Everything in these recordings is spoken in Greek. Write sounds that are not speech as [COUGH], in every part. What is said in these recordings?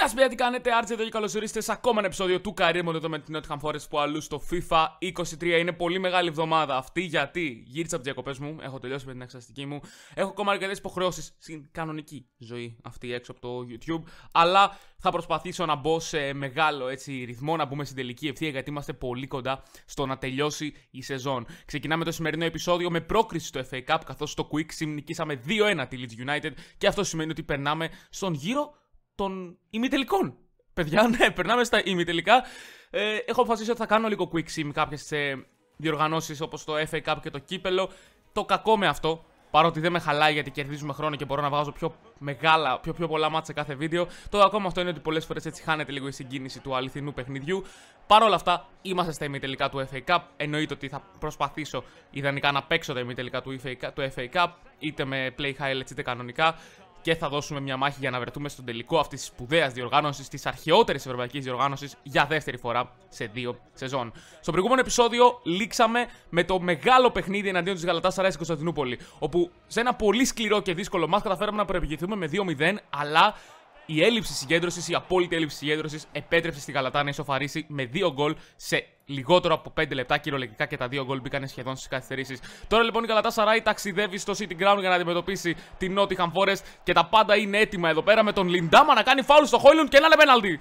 Γεια σας, παιδιά τι κάνετε, Άρτζε εδώ και καλώς ορίσατε σε ακόμα ένα επεισόδιο του Καρύμων εδώ με την Nottingham Forest που αλλού στο FIFA 23 είναι πολύ μεγάλη εβδομάδα αυτή γιατί γύρισα από τις διακοπές μου, έχω τελειώσει με την εξαστική μου έχω ακόμα αρκετές υποχρεώσεις στην κανονική ζωή αυτή έξω από το YouTube αλλά θα προσπαθήσω να μπω σε μεγάλο έτσι, ρυθμό, να μπούμε στην τελική ευθεία γιατί είμαστε πολύ κοντά στο να τελειώσει η σεζόν. Ξεκινάμε το σημερινό επεισόδιο με πρόκριση στο FA Cup καθώς στο Quick Sim νικήσαμε 2-1 τη Leeds United και αυτό σημαίνει ότι περνάμε στον γύρο των ημιτελικών. Παιδιά, ναι, περνάμε στα ημιτελικά. Ε, έχω αποφασίσει ότι θα κάνω λίγο quick sim κάποιες ε, διοργανώσεις όπως το FA Cup και το κύπελο. Το κακό με αυτό, παρότι δεν με χαλάει γιατί κερδίζουμε χρόνο και μπορώ να βγάζω πιο μεγάλα, πιο, πιο πολλά μάτσα σε κάθε βίντεο. Το κακό με αυτό είναι ότι πολλές φορές έτσι χάνεται λίγο η συγκίνηση του αληθινού παιχνιδιού. Παρ' όλα αυτά, είμαστε στα ημιτελικά του FA Cup. Εννοείται ότι θα προσπαθήσω ιδανικά να παίξω τα ημιτελικά του FA Cup, είτε με play highlights είτε κανονικά και θα δώσουμε μια μάχη για να βρεθούμε στον τελικό αυτής της σπουδαίας διοργάνωσης, της αρχαιότερης ευρωπαϊκής διοργάνωσης για δεύτερη φορά σε δύο σεζόν. Στο προηγούμενο επεισόδιο λήξαμε με το μεγάλο παιχνίδι εναντίον της Γαλατάς Σαράι στην Κωνσταντινούπολη, όπου σε ένα πολύ σκληρό και δύσκολο μα καταφέραμε να προεπηγηθούμε με 2-0, αλλά η έλλειψη συγκέντρωσης, η απόλυτη έλλειψη συγκέντρωσης επέτρεψε στη Γαλατά να ισοφαρίσει με δύο γκολ σε λιγότερο από 5 λεπτά κυριολεκτικά και τα δύο γκολ μπήκαν σχεδόν στις καθυστερήσεις. Τώρα λοιπόν η Καλατά Σαράι ταξιδεύει στο City Ground για να αντιμετωπίσει την Nottingham Forest και τα πάντα είναι έτοιμα εδώ πέρα με τον Λιντάμα να κάνει φάουλ στο Χόιλουν και ένα είναι πέναλτι.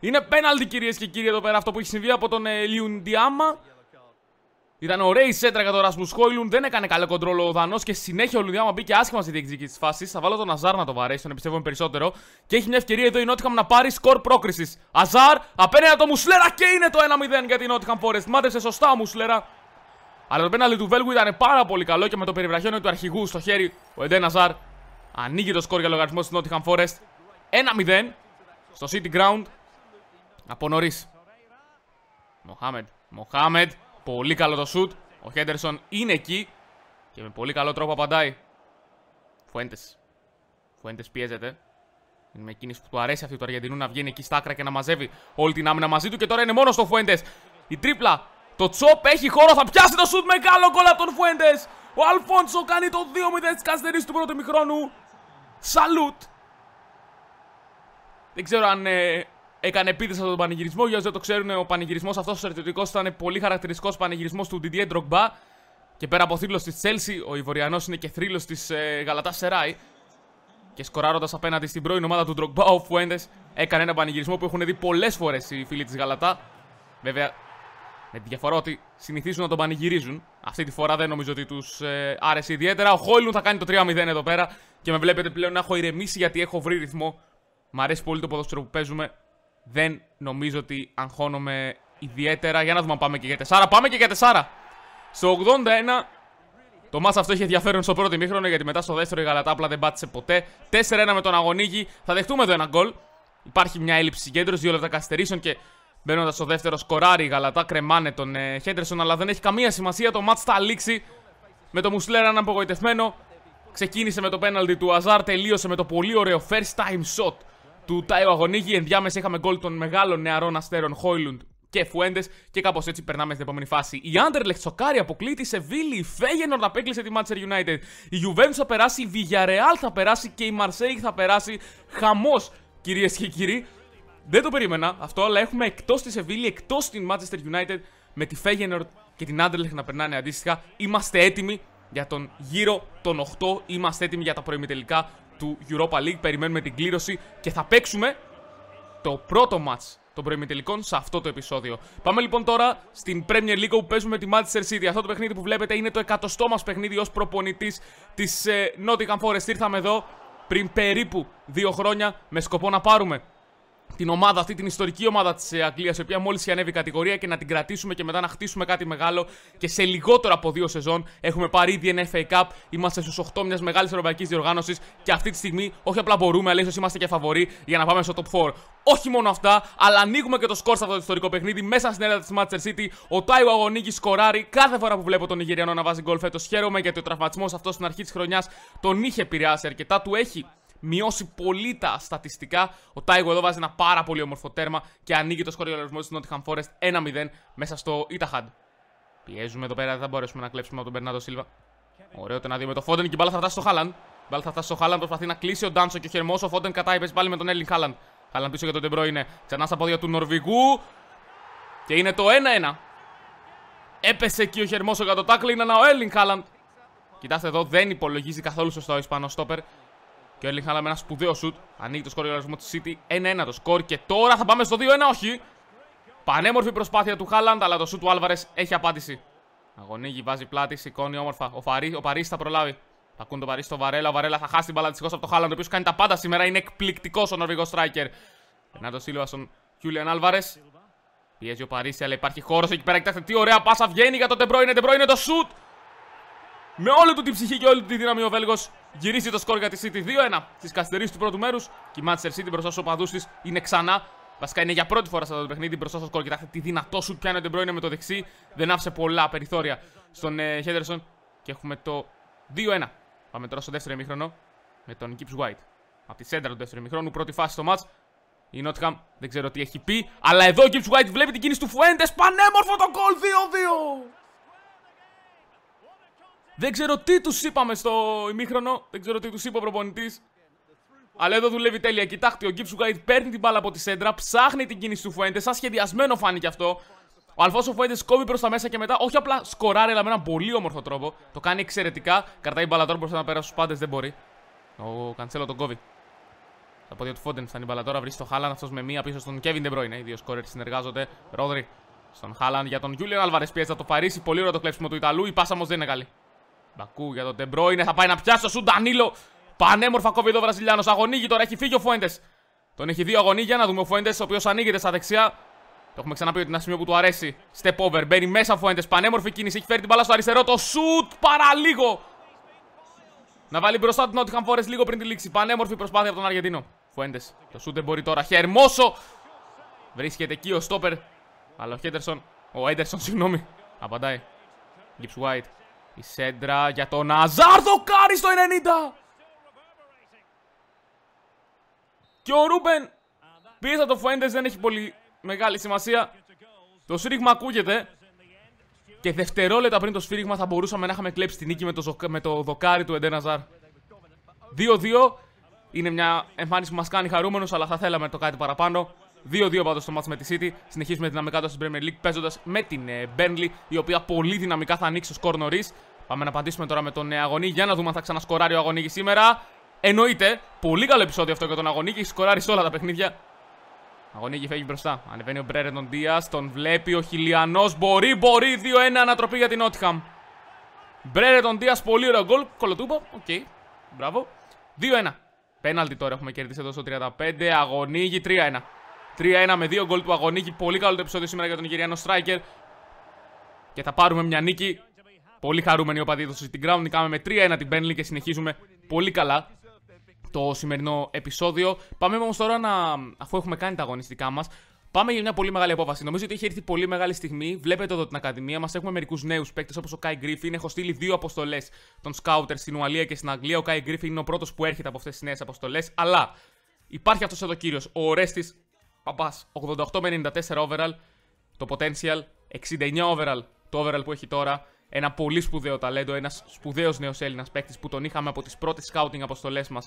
Είναι πέναλτι κυρίες και κύριοι εδώ πέρα αυτό που έχει συμβεί από τον ε, Λιουντιάμα. Ήταν ωραία η σέντρα για τον Ράσμου Χόιλουν. Δεν έκανε καλό κοντρόλο ο Δανός και συνέχεια ο Λουδιάμα μπήκε άσχημα στη διεκδική της φάσης. Θα βάλω τον Αζάρ να το βαρέσει, τον εμπιστεύομαι περισσότερο. Και έχει μια ευκαιρία εδώ η Νότιχαμ να πάρει σκορ πρόκρισης. Αζάρ απέναντι το Μουσλέρα και είναι το 1-0 για την Νότιχαμ Forest. Μάτρεψε σωστά ο Μουσλέρα. Αλλά το πέναλι του Βέλγου ήταν πάρα πολύ καλό και με το περιβραχιόνιο του αρχηγού στο χέρι ο Εντέν Αζάρ ανοίγει το σκορ για λογαριασμό τη Νότιχαμ Forest. 1-0 στο City Ground από νωρίς. Μοχάμεντ, Μοχάμεντ, Πολύ καλό το σουτ. Ο Χέντερσον είναι εκεί και με πολύ καλό τρόπο απαντάει. Φουέντες. Φουέντες πιέζεται. Είναι με εκείνη που του αρέσει αυτή του Αργεντινού να βγαίνει εκεί στα άκρα και να μαζεύει όλη την άμυνα μαζί του. Και τώρα είναι μόνος στο Φουέντες. Η τρίπλα. Το τσοπ έχει χώρο. Θα πιάσει το σουτ. Μεγάλο κόλλα από τον Φουέντες. Ο Αλφόνσο κάνει το 2-0 τη καθυστερήση του πρώτου μηχρόνου. Σαλούτ. Δεν ξέρω αν ε, Έκανε επίθεση από τον πανηγυρισμό. Για όσου δεν το ξέρουν, ο πανηγυρισμός αυτός ο στρατιωτικός ήταν πολύ χαρακτηριστικός πανηγυρισμός του Didier Drogba. Και πέρα από θρύλος της Chelsea, ο Ιβοριανός είναι και θρύλος της ε, Γαλατάς Σεράι. Και σκοράροντα απέναντι στην πρώην ομάδα του Drogba, ο Φουέντε έκανε ένα πανηγυρισμό που έχουν δει πολλές φορές οι φίλοι της Γαλατά. Βέβαια, με τη διαφορά ότι συνηθίζουν να τον πανηγυρίζουν. Αυτή τη φορά δεν νομίζω ότι τους ε, άρεσε ιδιαίτερα. Ο Χόιλουν θα κάνει το 3-0 εδώ πέρα. Και με βλέπετε πλέον να έχω ηρεμήσει γιατί έχω βρει ρυθμό. Μ' αρέσει πολύ το ποδόσφαιρο που παίζουμε δεν νομίζω ότι αγχώνομαι ιδιαίτερα. Για να δούμε αν πάμε και για τεσάρα. Πάμε και για Τεσάρα. Στο 81 το μάτς αυτό έχει ενδιαφέρον στο πρώτο ημίχρονο γιατί μετά στο δεύτερο η Γαλατά απλά δεν πάτησε ποτέ. 4-1 με τον Αγωνίγη. Θα δεχτούμε εδώ ένα γκολ. Υπάρχει μια έλλειψη συγκέντρωσης, δύο λεπτά καθυστερήσεων και μπαίνοντας στο δεύτερο σκοράρι η Γαλατά κρεμάνε τον ε, Αλλά δεν έχει καμία σημασία. Το μάτς θα λήξει με το Μουσλέρ έναν απογοητευμένο. Ξεκίνησε με το πέναλτι του Αζάρ, τελείωσε με το πολύ ωραίο first time shot του Τάιο Αγωνίγη. Ενδιάμεσα είχαμε γκολ των μεγάλων νεαρών αστέρων Χόιλουντ και Φουέντες. Και κάπως έτσι περνάμε στην επόμενη φάση. Η Άντερλεχτ σοκάρει, αποκλείει τη Σεβίλη. Η Φέγενορ να απέκλεισε τη Μάτσερ United. Η Ιουβένου θα περάσει, η Βιγιαρεάλ θα περάσει και η Μαρσέη θα περάσει. Χαμός, κυρίες και κύριοι. Δεν το περίμενα αυτό, αλλά έχουμε εκτός τη Σεβίλη, εκτός την Manchester United με τη Φέγενορ και την Άντερλεχτ να περνάνε αντίστοιχα. Είμαστε έτοιμοι για τον γύρο των 8. Είμαστε έτοιμοι για τα προημιτελικά του Europa League. Περιμένουμε την κλήρωση και θα παίξουμε το πρώτο μάτς των προημιτελικών σε αυτό το επεισόδιο. Πάμε λοιπόν τώρα στην Premier League που παίζουμε τη Manchester City. Αυτό το παιχνίδι που βλέπετε είναι το εκατοστό μας παιχνίδι ως προπονητής της ε, Nottingham Forest. Ήρθαμε εδώ πριν περίπου δύο χρόνια με σκοπό να πάρουμε την ομάδα αυτή, την ιστορική ομάδα της ε, Αγγλίας, η οποία μόλις ανέβει κατηγορία και να την κρατήσουμε και μετά να χτίσουμε κάτι μεγάλο. Και σε λιγότερο από δύο σεζόν έχουμε πάρει ήδη ένα FA Cup. Είμαστε στους 8 μιας μεγάλης ευρωπαϊκής διοργάνωσης και αυτή τη στιγμή όχι απλά μπορούμε, αλλά ίσως είμαστε και φαβοροί για να πάμε στο top 4. Όχι μόνο αυτά, αλλά ανοίγουμε και το σκορ σε αυτό το ιστορικό παιχνίδι μέσα στην έδρα της Manchester City. Ο Τάιου Αγωνίκης σκοράρει κάθε φορά που βλέπω τον Νιγηριανό να βάζει γκολ φέτος. Χαίρομαι γιατί ο τραυματισμός αυτός στην αρχή της χρονιάς τον είχε επηρεάσει αρκετά. Του έχει μειώσει πολύ τα στατιστικά. Ο Τάιγο εδώ βάζει ένα πάρα πολύ όμορφο τέρμα και ανοίγει το σκορ για λογαριασμό τη Nottingham Forest 1-0 μέσα στο Ιταχάντ. Πιέζουμε εδώ πέρα, δεν θα μπορέσουμε να κλέψουμε από τον Μπερνάντο Σίλβα. Ωραίο το να δούμε το Φόντεν και η μπάλα θα φτάσει στο Χάλαντ. Η μπάλα θα φτάσει στο Χάλαντ, προσπαθεί να κλείσει ο Ντάνσο και ο Χερμός. Ο Φόντεν κατάει, πες πάλι με τον Έλλην Χάλαντ. Χάλαντ πίσω για τον τεμπρό είναι. Ξανά στα πόδια του Νορβηγού. Και είναι το 1-1. Έπεσε εκεί ο Χερμός ο Κατοτάκλι, είναι ένα ο Έλλην Χάλαντ. Κοιτάξτε εδώ, δεν υπολογίζει καθόλου σωστά ο Ισπανός Στόπερ. Και ο χαλαμε ένα σπουδαίο σουτ. Ανοίγει το σκορ για τη City. 1-1 το σκορ και τώρα θα πάμε στο 2-1, όχι. Πανέμορφη προσπάθεια του Χάλαντ, αλλά το σουτ του Άλβαρες έχει απάντηση. Αγωνίγει, βάζει πλάτη, σηκώνει όμορφα. Ο, Φαρί, ο Παρίσι θα προλάβει. Θα ακούν τον Παρίσι στο Βαρέλα. Ο Βαρέλα θα χάσει την μπαλά δυστυχώς από το Χάλαντ, ο οποίος κάνει τα πάντα σήμερα. Είναι εκπληκτικός ο Νορβηγός Στράικερ. το Σίλβα στον Χιούλιαν Άλβαρε. Πιέζει ο Παρίσι, αλλά υπάρχει χώρος εκεί πέρα. Κοιτάξτε τι ωραία πάσα βγαίνει για τον Τεμπρό, είναι το σουτ. Με όλη του την ψυχή και όλη του τη δύναμη ο Βέλγος Γυρίζει το σκορ για τη City 2-1 στι Καστερίες του πρώτου μέρους. Και η Manchester City μπροστά στους οπαδούς της είναι ξανά. Βασικά είναι για πρώτη φορά σε αυτό το παιχνίδι μπροστά στο σκορ. Κοιτάξτε τι δυνατό σου πιάνει ο Ντεμπρόινε με το δεξί. Δεν άφησε πολλά περιθώρια στον Χέντερσον Και έχουμε το 2-1. Πάμε τώρα στο δεύτερο ημίχρονο με τον Gibbs White. Από τη σέντρα του δεύτερου ημίχρονου, πρώτη φάση στο match. Η Νότχαμ δεν ξέρω τι έχει πει, αλλά εδώ ο Gibbs White βλέπει την κίνηση του Φουέντε. Πανέμορφο το κολ 2-2. Δεν ξέρω τι τους είπαμε στο ημίχρονο. Δεν ξέρω τι τους είπε ο προπονητής. Αλλά εδώ δουλεύει τέλεια. Κοιτάξτε, ο Γκίψου Γκάιτ παίρνει την μπάλα από τη σέντρα, ψάχνει την κίνηση του Φουέντε. Σαν σχεδιασμένο φάνηκε αυτό. Ο Αλφόσο Φουέντε κόβει προς τα μέσα και μετά, όχι απλά σκοράρει, αλλά με έναν πολύ όμορφο τρόπο. Το κάνει εξαιρετικά. Κρατάει μπάλα τώρα μπροστά να περάσεις στου πάντες, δεν μπορεί. Ο Καντσέλο τον κόβει. Τα πόδια του Φόντεν φτάνει μπαλά τώρα, βρίσκει το Χάλαν αυτός με μία πίσω στον Κέβιν Ντεμπρόιν. Οι δύο σκόρερ συνεργάζονται. Ρόδρυ στον Χάλαν για τον Γιούλιαν Αλβαρε πιέζα το Παρίσι. Πολύ ωραίο το κλέψιμο του Ιταλού. Η πάσα όμως δεν είναι καλή. Μπακού για τον είναι, Θα πάει να πιάσει το σου Πανέμορφα κόβει εδώ ο Βραζιλιάνος. Αγωνίγει τώρα. Έχει φύγει ο Φουέντες. Τον έχει δύο αγωνίγια. Να δούμε ο Φουέντες, ο οποίος ανοίγεται στα δεξιά. Το έχουμε ξαναπεί ότι είναι ένα σημείο που του αρέσει. Step over. Μπαίνει μέσα ο Φουέντες. Πανέμορφη κίνηση. Έχει φέρει την μπαλά στο αριστερό. Το σουτ παραλίγο. Να βάλει μπροστά του Νότιχαμ Φόρε λίγο πριν τη λήξη. Πανέμορφη προσπάθεια από τον Αργεντίνο. Φουέντες. Το σουτ δεν μπορεί τώρα. Χερμόσο. Βρίσκεται εκεί ο Στόπερ. Αλλά ο Χέντερσον. Ο Έντερσον, [LAUGHS] συγγνώμη. Απαντάει. Γκίψ White. Η σέντρα για τον ΝΑΖΑΡ Κάρι στο 90! Και ο Ρούμπεν πίσω το Φουέντες δεν έχει πολύ μεγάλη σημασία. Το σφύριγμα ακούγεται. Και δευτερόλεπτα πριν το σφύριγμα θα μπορούσαμε να είχαμε κλέψει την νίκη με το, με το δοκάρι του Εντένα Ζαρ. 2-2. Είναι μια εμφάνιση που μας κάνει χαρούμενος αλλά θα θέλαμε το κάτι παραπάνω. 2-2 πάντως στο μάτς με τη City. Συνεχίζουμε δυναμικά τώρα στην Premier League παίζοντας με την ε, Burnley, η οποία πολύ δυναμικά θα ανοίξει το σκορ νωρίς. Πάμε να απαντήσουμε τώρα με τον ε, Αγωνί για να δούμε αν θα ξανασκοράρει ο Αγωνίγη σήμερα. Εννοείται, πολύ καλό επεισόδιο αυτό για τον Αγωνίγη. Έχει σκοράρει όλα τα παιχνίδια. Αγωνίγη φεύγει μπροστά. Ανεβαίνει ο Μπρέρεντον Δίας, τον βλέπει ο Χιλιανός. Μπορεί, μπορεί. 2-1 ανατροπή για την Μπρέρε Μπρέρεντον Δίας, πολύ ωραίο γκολ. Κολοτούμπο, οκ. Okay. Μπράβο. 2-1. Πέναλτι τώρα έχουμε κερδίσει εδώ στο 35. Αγωνίγη 3-1. 3-1 με 2 γκολ του Αγωνίκη. Πολύ καλό το επεισόδιο σήμερα για τον Νιγηριανό Στράικερ. Και θα πάρουμε μια νίκη. Πολύ χαρούμενοι οπαδοί εδώ στην Ground. Νικάμε με 3-1 την Μπένλι και συνεχίζουμε πολύ καλά το σημερινό επεισόδιο. Πάμε όμως τώρα να. αφού έχουμε κάνει τα αγωνιστικά μας, Πάμε για μια πολύ μεγάλη απόφαση. Νομίζω ότι έχει έρθει πολύ μεγάλη στιγμή. Βλέπετε εδώ την Ακαδημία μας. Έχουμε μερικούς νέους παίκτες όπως ο Κάι Γκρίφιν. Έχω στείλει δύο αποστολές των σκάουτερ στην Ουαλία και στην Αγγλία. Ο Κάι Γκρίφιν είναι ο πρώτος που έρχεται από αυτές τις νέες αποστολές. Αλλά υπάρχει αυτός εδώ κύριος, ο Ορέστη 88 με 94 overall. Το potential 69 overall. Το overall που έχει τώρα. Ένα πολύ σπουδαίο ταλέντο. Ένας σπουδαίος νέος Έλληνας παίκτης που τον είχαμε από τις πρώτες scouting αποστολές μας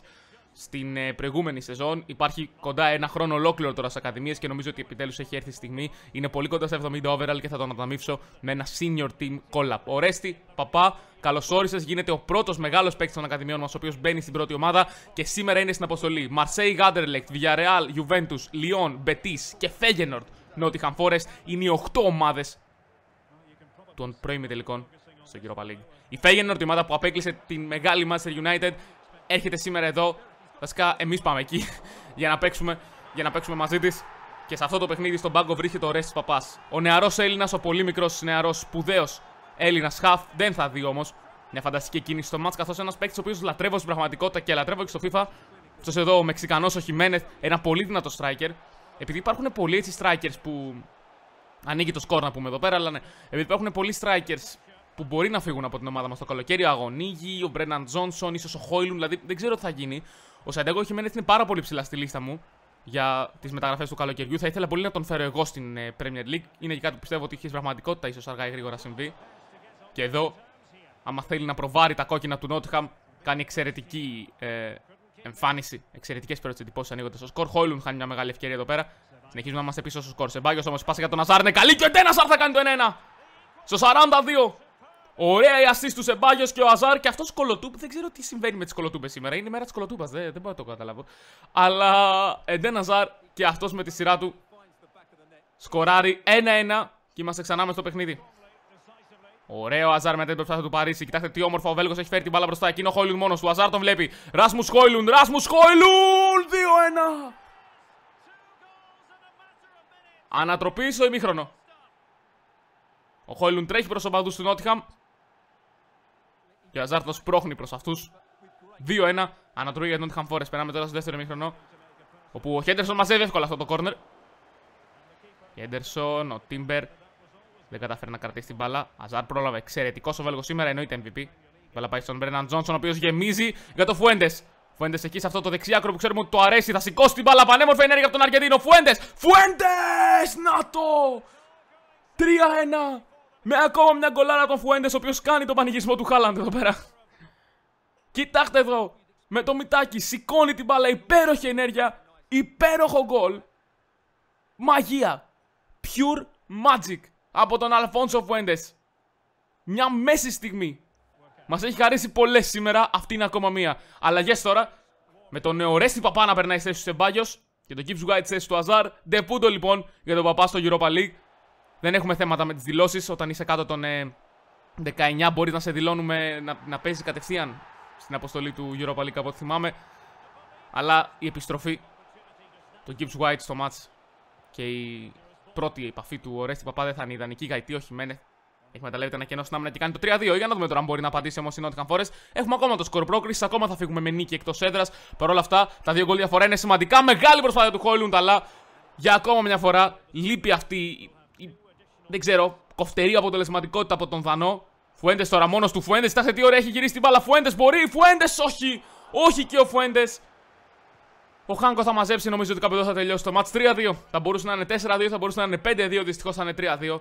στην ε, προηγούμενη σεζόν. Υπάρχει κοντά ένα χρόνο ολόκληρο τώρα στις Ακαδημίες και νομίζω ότι επιτέλους έχει έρθει η στιγμή. Είναι πολύ κοντά στα 70 overall και θα τον ανταμείψω με ένα senior team collab. Ορέστη, παπά, καλώς όρισες. Γίνεται ο πρώτος μεγάλος παίκτης των Ακαδημιών μας, ο οποίος μπαίνει στην πρώτη ομάδα και σήμερα είναι στην αποστολή. Μαρσέι Γάντερλεκτ, Villarreal, Ιουβέντου, Λιόν, Μπετή και Φέγενορτ. Νότιχαν Φόρε είναι οι 8 ομάδες των πρώιμη τελικών στο Europa League. Η Φέγενορτ, η ομάδα που απέκλεισε την μεγάλη Manchester United, έρχεται σήμερα εδώ Βασικά εμείς πάμε εκεί [LAUGHS] για να παίξουμε, για να παίξουμε μαζί της. Και σε αυτό το παιχνίδι στον πάγκο βρήκε το τη παπάς. Ο νεαρός Έλληνας, ο πολύ μικρός, νεαρός, σπουδαίος, Έλληνας χαφ, δεν θα δει όμως. μια φανταστική κίνηση στο μάτ. Καθώς ένας παίκτης ο οποίος λατρεύω στην πραγματικότητα και λατρεύω και στο FIFA, Στο εδώ ο Μεξικανός ο Χιμένεθ, ένα πολύ δυνατό striker, επειδή υπάρχουν πολλοί έτσι strikers που ανοίγει το σκορ να πούμε εδώ πέρα, αλλά ναι, επειδή υπάρχουν πολλοί strikers που μπορεί να φύγουν από την ομάδα μας. το καλοκαίρι, ο Αγωνίγη, ο Μπρέναν Τζόνσον, ίσως ο Χόιλουν, δηλαδή δεν ξέρω τι θα γίνει, ο Σαντέγκο Χιμένεθ είναι πάρα πολύ ψηλά στη λίστα μου για τις μεταγραφές του καλοκαιριού. Θα ήθελα πολύ να τον φέρω εγώ στην ε, Premier League. Είναι και κάτι που πιστεύω ότι έχει πραγματικότητα, ίσως αργά ή γρήγορα συμβεί. Και εδώ, άμα θέλει να προβάρει τα κόκκινα του Νότιχαμ, κάνει εξαιρετική ε, εμφάνιση. Εξαιρετικές πρώτες εντυπώσεις ανοίγοντας το σκορ. Χόιλουν χάνει μια μεγάλη ευκαιρία εδώ πέρα. Συνεχίζουμε να είμαστε πίσω στο σκορ. Σεμπάγιο όμω πάσε για τον Αζάρ. Είναι καλή και ο Ντένας θα κάνει το 1-1. Στο 42 Ωραία η αστή του Σεμπάγιο και ο Αζάρ και αυτός κολοτούπ. Δεν ξέρω τι συμβαίνει με τις κολοτούπες σήμερα. Είναι η μέρα της κολοτούπας, δεν, δεν μπορώ να το καταλάβω. Αλλά εντένα Αζάρ και αυτός με τη σειρά του σκοράρει 1-1 και είμαστε ξανά μες στο παιχνίδι. Ωραίο Αζάρ μετά την προσπάθεια του Παρίσι. Κοιτάξτε τι ομορφο ο Βέλγος έχει φέρει την μπάλα μπροστά. Εκείνο ο Χόιλουντ μόνος του. Αζάρ τον βλέπει. Ράσμους Χόιλουντ, Ράσμους Χόιλουντ 2-1. Ανατροπή στο ημίχρονο. Ο Χόιλουν τρέχει προς τον παδού του Νότιχαμ. Και ο Αζάρ το προς αυτούς. 2-1. Ανατροπή για τον Φόρε. Περάμε τώρα στο δεύτερο μήχρονο. Όπου ο Χέντερσον μαζεύει εύκολα αυτό το κόρνερ. Χέντερσον, ο Τίμπερ. Δεν καταφέρει να κρατήσει την μπάλα. Αζάρ πρόλαβε. Εξαιρετικός ο Βέλγο σήμερα εννοείται MVP. Η πάει στον Μπέρναν Τζόνσον, ο οποίος γεμίζει για το Φουέντε. Φουέντε εκεί σε αυτό το δεξιάκρο που ξέρουμε ότι το αρέσει. Θα σηκώσει την μπάλα. Πανέμορφη ενέργεια από τον Αργεντίνο. Φουέντε! Φουέντε! Να το! 3-1! Με ακόμα μια γκολάρα τον Φουέντες, ο οποίος κάνει τον πανηγισμό του Χάλαντ εδώ πέρα. Κοιτάξτε εδώ. Με το μητάκι σηκώνει την μπάλα. Υπέροχη ενέργεια. Υπέροχο γκολ. Μαγεία. Pure magic από τον Αλφόνσο Φουέντες. Μια μέση στιγμή. Μας έχει χαρίσει πολλές σήμερα. Αυτή είναι ακόμα μία. Αλλαγές τώρα. Με τον νεορέστη παπά να περνάει θέση του Σεμπάγιος. Και τον Κίψου White θέση του Αζάρ. Ντεπούντο λοιπόν για τον παπά στο Europa League δεν έχουμε θέματα με τις δηλώσεις. Όταν είσαι κάτω των 19, ε, μπορείς να σε δηλώνουμε να, να παίζεις κατευθείαν στην αποστολή του Europa League από ό,τι θυμάμαι. Αλλά η επιστροφή του Gibbs White στο μάτς και η πρώτη επαφή του Ορέστη Παπά δεν θα είναι ιδανική. Γαϊτή, όχι μένε. Εκμεταλλεύεται ένα κενό στην άμυνα και κάνει το 3-2. Για να δούμε τώρα αν μπορεί να απαντήσει όμως η Νότιχαν Forest. Έχουμε ακόμα το σκορ πρόκριση. Ακόμα θα φύγουμε με νίκη εκτός έδρας. Παρ' όλα αυτά, τα δύο γκολ διαφορά είναι σημαντικά. Μεγάλη προσπάθεια του Χόιλουντ, αλλά για ακόμα μια φορά λείπει αυτή δεν ξέρω, κοφτερή αποτελεσματικότητα από τον Δανό. Φουέντες τώρα μόνος του. Φουέντες, κοιτάξτε τι ώρα έχει γυρίσει την μπάλα. Φουέντες μπορεί, Φουέντες όχι! Όχι και ο Φουέντες. Ο Χάνκο θα μαζέψει, νομίζω ότι κάπου εδώ θα τελειώσει το match 3-2. Θα μπορούσε να είναι 4-2, θα μπορούσε να είναι 5-2, δυστυχώς θα είναι 3-2.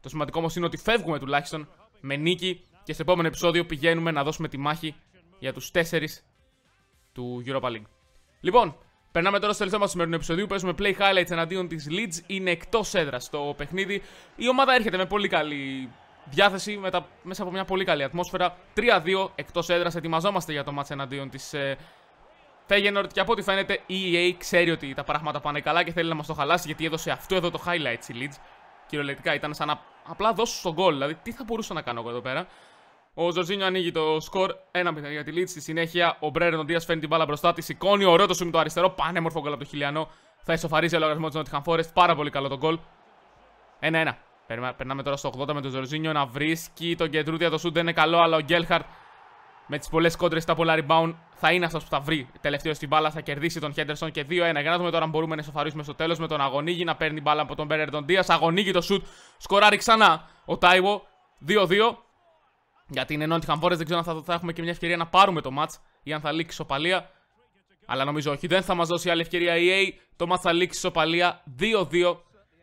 Το σημαντικό όμως είναι ότι φεύγουμε τουλάχιστον με νίκη και στο επόμενο επεισόδιο πηγαίνουμε να δώσουμε τη μάχη για τους 4 του Europa League. Λοιπόν, Περνάμε τώρα στο τελευταίο μας σημερινό επεισόδιο. Παίζουμε play highlights εναντίον της Leeds. Είναι εκτός έδρας το παιχνίδι. Η ομάδα έρχεται με πολύ καλή διάθεση μετα... μέσα από μια πολύ καλή ατμόσφαιρα. 3-2 εκτός έδρας. Ετοιμαζόμαστε για το match εναντίον της ε... και από ό,τι φαίνεται η EA ξέρει ότι τα πράγματα πάνε καλά και θέλει να μας το χαλάσει γιατί έδωσε αυτό εδώ το highlights η Leeds. Κυριολεκτικά ήταν σαν να απλά δώσω στον γκολ. Δηλαδή, τι θα μπορούσα να κάνω εγώ εδώ πέρα. Ο Ζορζίνιο ανοίγει το σκορ ένα μηδέν για τη Λίτ. Στη συνέχεια ο Μπρέρεν Νοντία φέρνει την μπάλα μπροστά της. Σηκώνει ωραίο το σουμ το αριστερό. Πανέμορφο γκολ από το Χιλιανό. Θα ισοφαρίζει ο λογαριασμός της Νότιχαν Φόρεστ. Πάρα πολύ καλό το γκολ. Ένα, ένα. Περνάμε τώρα στο 80 με τον Ζορζίνιο να βρίσκει τον Κεντρούτια. Το σουτ δεν είναι καλό, αλλά ο Γκέλχαρτ με τις πολλές κόντρες τα πολλά rebound θα είναι αυτός που θα βρει τελευταίο στην μπάλα. Θα κερδίσει τον Χέντερσον και 2-1. Για να δούμε τώρα αν μπορούμε να ισοφαρίσουμε στο τέλος με τον Αγωνίγη να παίρνει μπάλα από τον Μπέρερντον Δίας. Αγωνίγη το σουτ. Σκοράρει ξανά ο Τάιβο γιατί είναι Nottingham Forest, δεν ξέρω αν θα, έχουμε και μια ευκαιρία να πάρουμε το match ή αν θα λήξει Σοπαλία. Αλλά νομίζω όχι, δεν θα μας δώσει άλλη ευκαιρία η EA. Το match θα ληξει σοπαλια ισοπαλία 2-2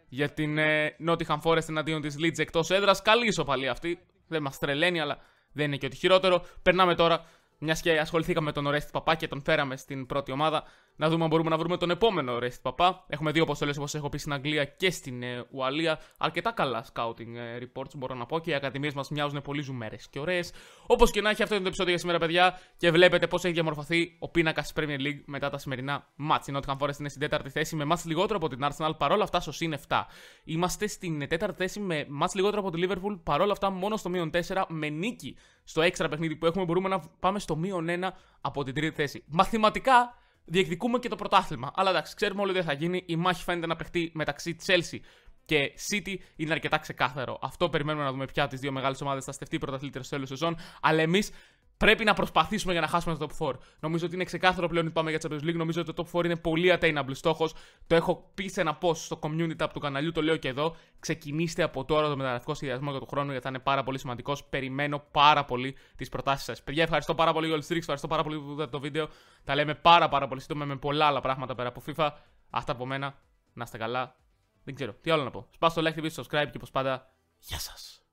για την ε, Nottingham Forest εναντίον της Leeds εκτός έδρας. Καλή Σοπαλία αυτή. Δεν μας τρελαίνει, αλλά δεν είναι και ότι χειρότερο. Περνάμε τώρα, μιας και ασχοληθήκαμε με τον Ορέστη Παπά και τον φέραμε στην πρώτη ομάδα. Να δούμε αν μπορούμε να βρούμε τον επόμενο rest, Παπά. Έχουμε δύο αποστολές, όπως έχω πει, στην Αγγλία και στην ε, Ουαλία. Αρκετά καλά scouting ε, reports, μπορώ να πω. Και οι ακαδημίες μας μοιάζουν πολύ ζουμέρες και ωραίες. Όπως και να έχει, αυτό είναι το επεισόδιο για σήμερα, παιδιά. Και βλέπετε πώς έχει διαμορφωθεί ο πίνακας της Premier League μετά τα σημερινά μάτσα. Η Νότιχαν Forest είναι στην τέταρτη θέση με μάτσα λιγότερο από την Arsenal, παρόλα αυτά στο συν 7. Είμαστε στην ε, τέταρτη θέση με μάτσα λιγότερο από την Liverpool, παρόλα αυτά μόνο στο μείον 4 με νίκη στο έξτρα παιχνίδι που έχουμε μπορούμε να πάμε στο μείον 1 από την τρίτη θέση. Μαθηματικά διεκδικούμε και το πρωτάθλημα. Αλλά εντάξει, ξέρουμε όλοι ότι δεν θα γίνει. Η μάχη φαίνεται να παιχτεί μεταξύ Chelsea και City είναι αρκετά ξεκάθαρο. Αυτό περιμένουμε να δούμε πια τις δύο μεγάλες ομάδες θα στεφτεί πρωταθλήτρια στο τέλος σεζόν. Αλλά εμείς πρέπει να προσπαθήσουμε για να χάσουμε το top 4. Νομίζω ότι είναι ξεκάθαρο πλέον ότι πάμε για Champions League. Νομίζω ότι το top 4 είναι πολύ attainable στόχος. Το έχω πει σε ένα post στο community από του καναλιού, το λέω και εδώ. Ξεκινήστε από τώρα το μεταγραφικό σχεδιασμό για τον χρόνο, γιατί θα είναι πάρα πολύ σημαντικός. Περιμένω πάρα πολύ τις προτάσεις σας. Παιδιά, ευχαριστώ πάρα πολύ για όλη τη Ευχαριστώ πάρα πολύ που το βίντεο. Τα λέμε πάρα, πάρα πολύ σύντομα με πολλά άλλα πράγματα πέρα από FIFA. Αυτά από μένα. Να είστε καλά. Δεν ξέρω τι άλλο να πω. Σπάστε το like, subscribe και όπως πάντα. Γεια σας!